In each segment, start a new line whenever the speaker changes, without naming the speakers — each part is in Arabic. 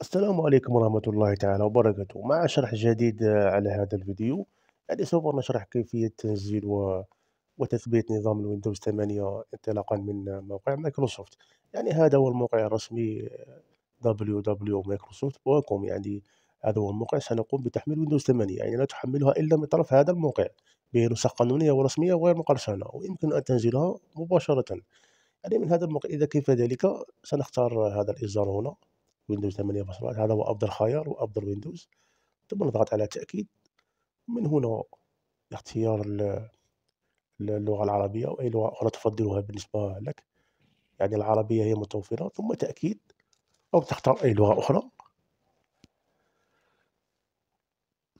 السلام عليكم ورحمة الله تعالى وبركاته مع شرح جديد آه، على هذا الفيديو يعني سوف نشرح كيفية تنزيل و... وتثبيت نظام الويندوز 8 انطلاقا من موقع مايكروسوفت يعني هذا هو الموقع الرسمي www.microsoft.com آه، يعني هذا هو الموقع سنقوم بتحميل ويندوز 8 يعني لا تحملها إلا من طرف هذا الموقع بنسخ قانونية ورسمية وغير مقرشنة ويمكن أن تنزلها مباشرة يعني من هذا الموقع إذا كيف ذلك سنختار هذا الإزار هنا ويندوز 8 بصرات هذا هو أفضل خيار وأفضل ويندوز ثم نضغط على تأكيد من هنا اختيار اللغة العربية أو أي لغة أخرى تفضلها بالنسبة لك يعني العربية هي متوفرة ثم تأكيد أو تختار أي لغة أخرى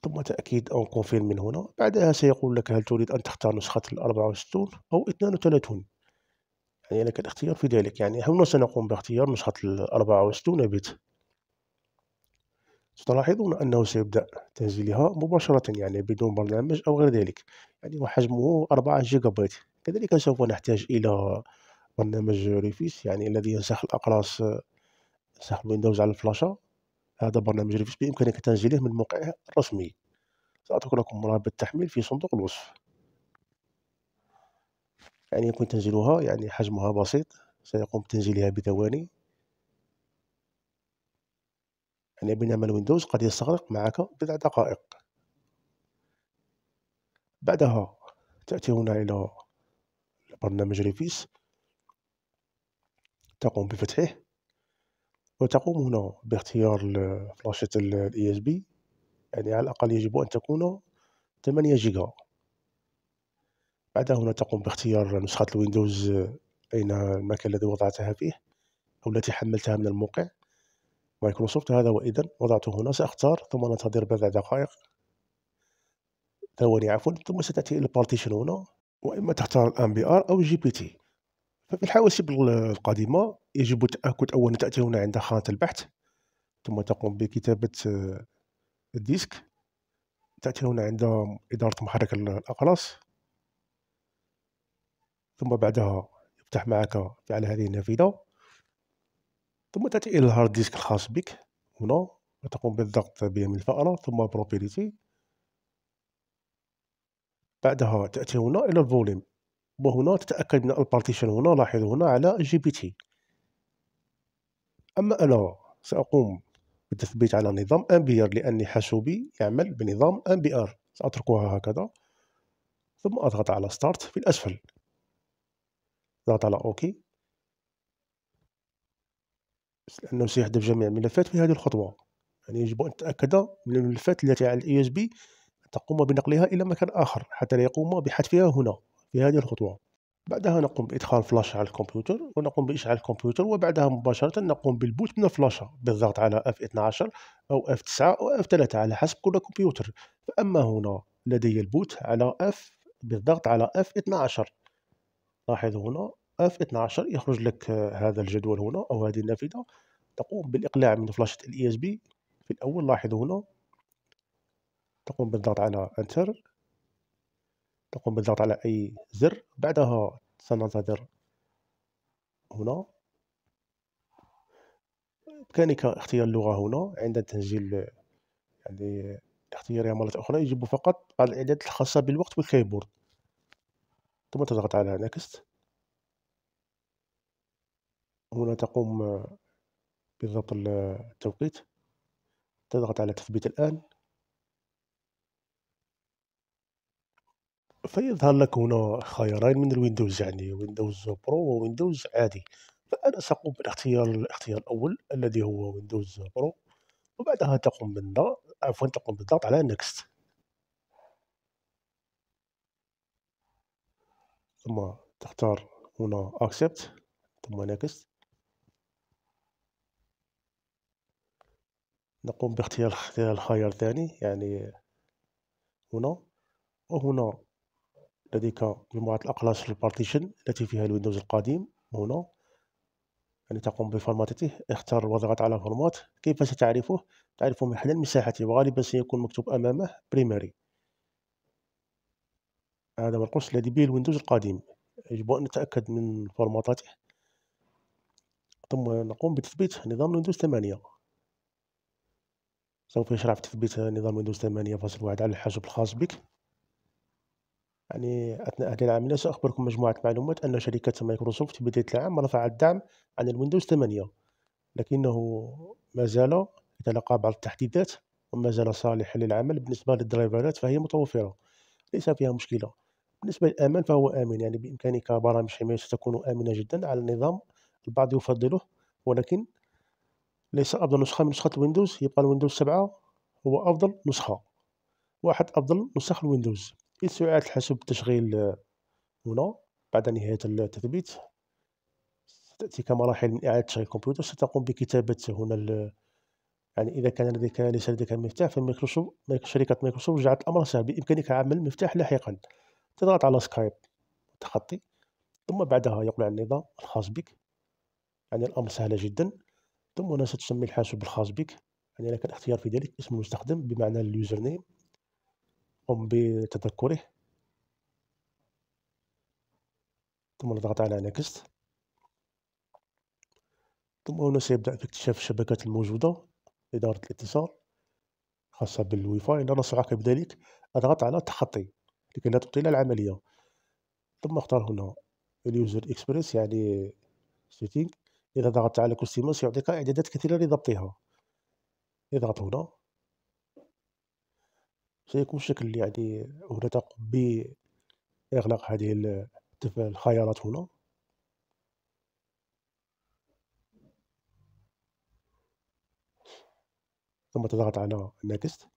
ثم تأكيد أو كونفيرم من هنا بعدها سيقول لك هل تريد أن تختار نسخة ال64 أو 32 يعني لك الاختيار في ذلك يعني هنا سنقوم باختيار نسخة الأربعة وستون بت ستلاحظون أنه سيبدأ تنزيلها مباشرة يعني بدون برنامج أو غير ذلك يعني وحجمه أربعة جيجا بايت كذلك سوف نحتاج إلى برنامج ريفيس يعني الذي ينسخ الأقراص ينسخ الويندوز على الفلاشة هذا برنامج ريفيس بإمكانك تنزيله من موقعه الرسمي سأترك لكم رابط التحميل في صندوق الوصف يعني يكون تنزيلها يعني حجمها بسيط سيقوم بتنزيلها بثواني يعني بينما الويندوز قد يستغرق معك بضع دقائق بعدها تأتي هنا إلى برنامج ريفيس تقوم بفتحه وتقوم هنا باختيار فلاشة الـ ESB يعني على الأقل يجب أن تكون 8 جيجا بعد هنا تقوم باختيار نسخة الويندوز أين المكان الذي وضعتها فيه أو التي حملتها من الموقع مايكروسوفت هذا وإذا وضعته هنا سأختار ثم ننتظر بضع دقائق ثواني عفوا ثم ستأتي إلى البارتيشن هنا وإما تختار الأم بي آر أو جي بي تي ففي الحواسيب القادمة يجب التأكد أولا تأتي هنا عند خانة البحث ثم تقوم بكتابة آه، الديسك تأتي هنا عند إدارة محرك الأقراص ثم بعدها يفتح معك على هذه النافذة ثم تأتي إلى الهارد ديسك الخاص بك هنا وتقوم بالضغط بيم الفأرة ثم بروبيريتي بعدها تأتي هنا إلى الفوليم وهنا تتأكد من البارتيشن هنا لاحظ هنا على جي بي تي أما أنا سأقوم بالتثبيت على نظام أمبير لأن حاسوبي يعمل بنظام أمبير سأتركها هكذا ثم أضغط على ستارت في الأسفل ضغط على اوكي لانه سيحذف جميع الملفات في هذه الخطوه يعني يجب ان تتاكد من الملفات التي على الاي اس بي تقوم بنقلها الى مكان اخر حتى لا يقوم بحذفها هنا في هذه الخطوه بعدها نقوم بادخال فلاش على الكمبيوتر ونقوم باشعال الكمبيوتر وبعدها مباشره نقوم بالبوت من الفلاشه بالضغط علي اف F12 او اف 9 او اف 3 على حسب كل كمبيوتر فاما هنا لدي البوت على اف بالضغط علي اف F12 لاحظ هنا اف 12 يخرج لك آه، هذا الجدول هنا أو هذه النافذة تقوم بالإقلاع من فلاشة ال بي e في الأول لاحظ هنا تقوم بالضغط على انتر تقوم بالضغط على أي زر بعدها سننتظر هنا بإمكانك اختيار اللغة هنا عند تسجيل يعني اختيارها مرة أخرى يجب فقط بعض الإعدادات الخاصة بالوقت والكيبورد ثم تضغط على نكست هنا تقوم آه، بضبط التوقيت تضغط على تثبيت الآن فيظهر لك هنا خيارين من الويندوز يعني ويندوز برو وويندوز عادي فأنا سأقوم بالاختيار الاختيار الأول الذي هو ويندوز برو وبعدها تقوم بالضغط عفوا تقوم بالضغط على نكست ثم تختار هنا accept ثم next نقوم باختيار الخيار الثاني يعني هنا وهنا لديك مجموعة الأقراص للبارتيشن التي فيها الويندوز القديم هنا يعني تقوم بفرماتته اختار وضغط على فورمات كيف ستعرفه؟ تعرفه من حل مساحته وغالبا سيكون مكتوب أمامه بريماري هذا هو القرص الذي به الويندوز القديم يجب أن نتأكد من فورماتاته ثم نقوم بتثبيت نظام ويندوز 8 سوف يشرع في تثبيت نظام ويندوز 8.1 على الحاسوب الخاص بك يعني أثناء هذه العملية سأخبركم مجموعة معلومات أن شركة مايكروسوفت في بداية العام رفعت الدعم عن الويندوز 8 لكنه ما زال يتلقى بعض التحديثات وما زال صالح للعمل بالنسبة للدرايفرات فهي متوفرة ليس فيها مشكلة بالنسبة للأمان فهو آمن يعني بإمكانك برامج حماية ستكون آمنة جدا على النظام البعض يفضله ولكن ليس أفضل نسخة من نسخة الويندوز يبقى الويندوز 7 هو أفضل نسخة واحد أفضل نسخ الويندوز إذ إعادة الحاسوب التشغيل آه، هنا بعد نهاية التثبيت ستأتيك مراحل من إعادة تشغيل الكمبيوتر ستقوم بكتابة هنا يعني إذا كان لديك ليس لديك المفتاح فمايكروسوفت شركة مايكروسوفت جعلت الأمر سهل بإمكانك عمل مفتاح لاحقا تضغط على سكايب تخطي ثم بعدها يقلع النظام الخاص بك يعني الأمر سهل جدا ثم هنا ستسمي الحاسوب الخاص بك يعني لك الاختيار في ذلك اسم المستخدم بمعنى اليوزر نيم قم بتذكره ثم نضغط على نكست ثم هنا سيبدأ في اكتشاف الشبكات الموجودة لإدارة الاتصال خاصة بالواي فاي لا نصحك بذلك اضغط على تخطي لكي لا تطيل العملية ثم اختار هنا اليوزر اكسبريس يعني سيتينغ إذا ضغطت على كوستيموس سيعطيك إعدادات كثيرة لضبطها اضغط هنا سيكون شكل يعني هنا تقوم بإغلاق هذه الخيارات هنا ثم تضغط على نكست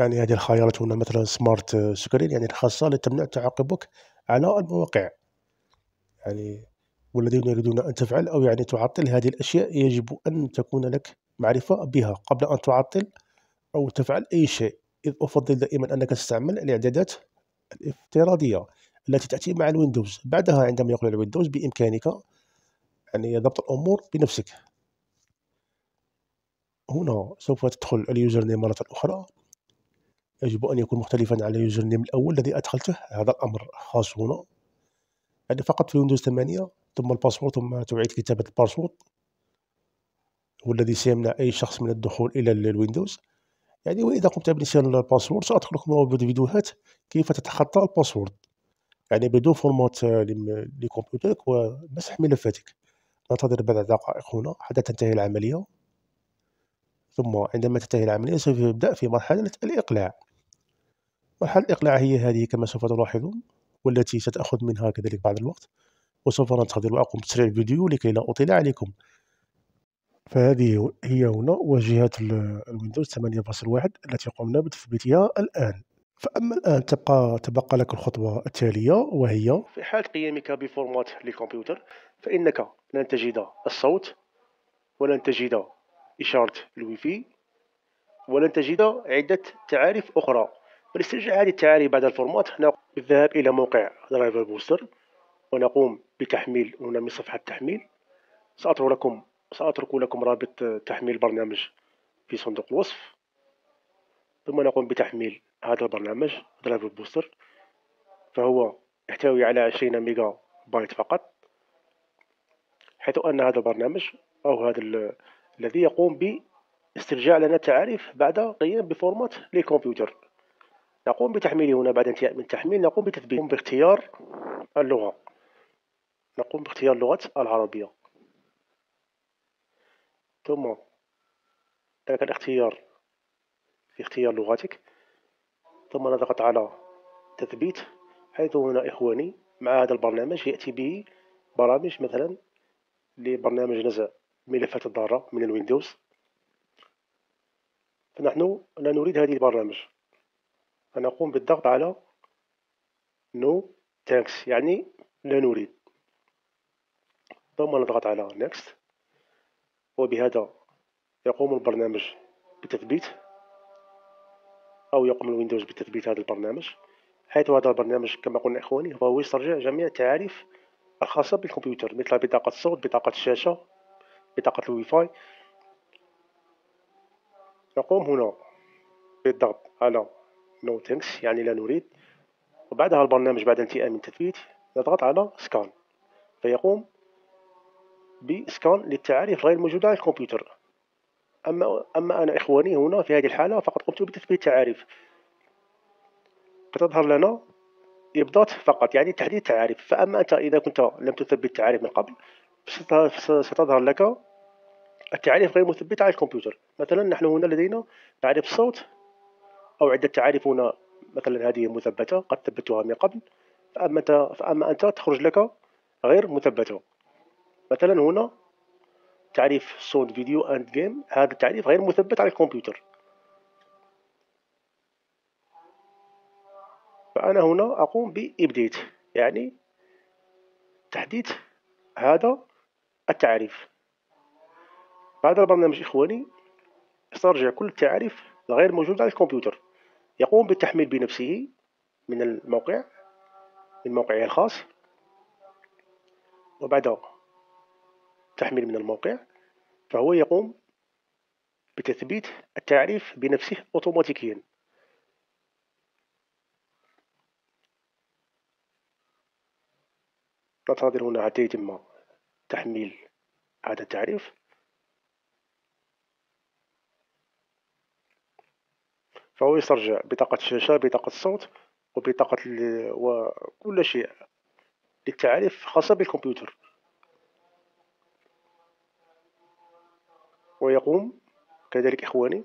يعني هذه الخيارات هنا مثلا سمارت سكرين يعني الخاصة لتمنع تعاقبك على المواقع يعني والذين يريدون أن تفعل أو يعني تعطل هذه الأشياء يجب أن تكون لك معرفة بها قبل أن تعطل أو تفعل أي شيء إذ أفضل دائما أنك تستعمل الإعدادات الافتراضية التي تأتي مع الويندوز بعدها عندما يقلع الويندوز بإمكانك يعني ضبط الأمور بنفسك هنا سوف تدخل اليوزر نيم مرة أخرى يجب أن يكون مختلفا على يوزر نيم الأول الذي أدخلته هذا الأمر خاص هنا هذا فقط في ويندوز 8 ثم الباسورد ثم تعيد كتابة الباسورد والذي سيمنع أي شخص من الدخول إلى الويندوز يعني وإذا قمت بنسيان الباسورد سأدخلكم روابط فيديوهات كيف تتخطى الباسورد يعني بدون فورمات لكمبيوترك ومسح ملفاتك ننتظر بضع دقائق هنا حتى تنتهي العملية ثم عندما تنتهي العملية سوف يبدأ في مرحلة الإقلاع الإقلاع هي هذه كما سوف تلاحظون والتي ستأخذ منها كذلك بعض الوقت وسوف ننتظر وأقوم بتسريع الفيديو لكي لا أطيل عليكم فهذه هي هنا واجهة الويندوز 8.1 التي قمنا بتثبيتها الآن فأما الآن تبقى تبقى لك الخطوة التالية وهي في حال قيامك بفورمات للكمبيوتر فإنك لن تجد الصوت ولن تجد إشارة الويفي ولن تجد عدة تعارف أخرى بالاسترجاع هذه التعاريف بعد الفورمات نقوم بالذهاب إلى موقع درايفر بوستر ونقوم بتحميل هنا من صفحة التحميل سأترك لكم سأترك لكم رابط تحميل البرنامج في صندوق الوصف ثم نقوم بتحميل هذا البرنامج درايفر بوستر فهو يحتوي على 20 ميجا بايت فقط حيث أن هذا البرنامج أو هذا الذي يقوم باسترجاع لنا التعاريف بعد قيام بفورمات للكمبيوتر نقوم بتحميله هنا بعد انتهاء من التحميل نقوم بتثبيت نقوم باختيار اللغة نقوم باختيار اللغة العربية ثم لك الاختيار في اختيار لغتك ثم نضغط على تثبيت حيث هنا إخواني مع هذا البرنامج يأتي به برامج مثلا لبرنامج نزع ملفات الضارة من الويندوز فنحن لا نريد هذه البرنامج نقوم بالضغط على نو تانكس يعني لا نريد ثم نضغط على نكست وبهذا يقوم البرنامج بتثبيت أو يقوم الويندوز بتثبيت هذا البرنامج حيث هذا البرنامج كما قلنا إخواني هو يسترجع جميع التعاريف الخاصة بالكمبيوتر مثل بطاقة الصوت بطاقة الشاشة بطاقة الواي فاي نقوم هنا بالضغط على نو ثانكس يعني لا نريد وبعدها البرنامج بعد انتهاء من التثبيت نضغط على سكان فيقوم بسكان للتعاريف غير الموجودة على الكمبيوتر أما أما أنا إخواني هنا في هذه الحالة فقد قمت بتثبيت تعاريف فتظهر لنا إبدات فقط يعني تحديد تعاريف فأما أنت إذا كنت لم تثبت تعاريف من قبل ستظهر لك التعريف غير مثبت على الكمبيوتر مثلا نحن هنا لدينا تعريف صوت أو عدة هنا مثلا هذه مثبتة قد ثبتها من قبل فأما أنت, فأما أنت تخرج لك غير مثبتة مثلا هنا تعريف صوت فيديو اند جيم هذا التعريف غير مثبت على الكمبيوتر فأنا هنا أقوم بإبديت يعني تحديث هذا التعريف هذا البرنامج إخواني استرجع كل التعريف الغير موجودة على الكمبيوتر يقوم بالتحميل بنفسه من الموقع من موقعه الخاص وبعد تحميل من الموقع فهو يقوم بتثبيت التعريف بنفسه أوتوماتيكيا ننتظر هنا حتى يتم تحميل هذا التعريف فهو يسترجع بطاقة الشاشة بطاقة الصوت وبطاقة وكل شيء للتعريف خاصة بالكمبيوتر ويقوم كذلك إخواني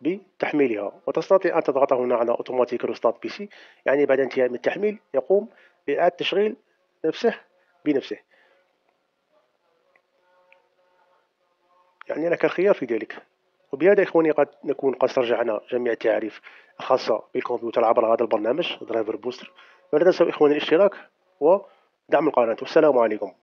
بتحميلها وتستطيع أن تضغط هنا على أوتوماتيك ريستارت بي سي يعني بعد انتهاء من التحميل يقوم بإعادة تشغيل نفسه بنفسه يعني لك الخيار في ذلك وبهذا إخواني قد نكون قد استرجعنا جميع التعريف الخاصة بالكمبيوتر عبر هذا البرنامج درايفر بوستر ولا تنسوا إخواني الاشتراك ودعم القناة والسلام عليكم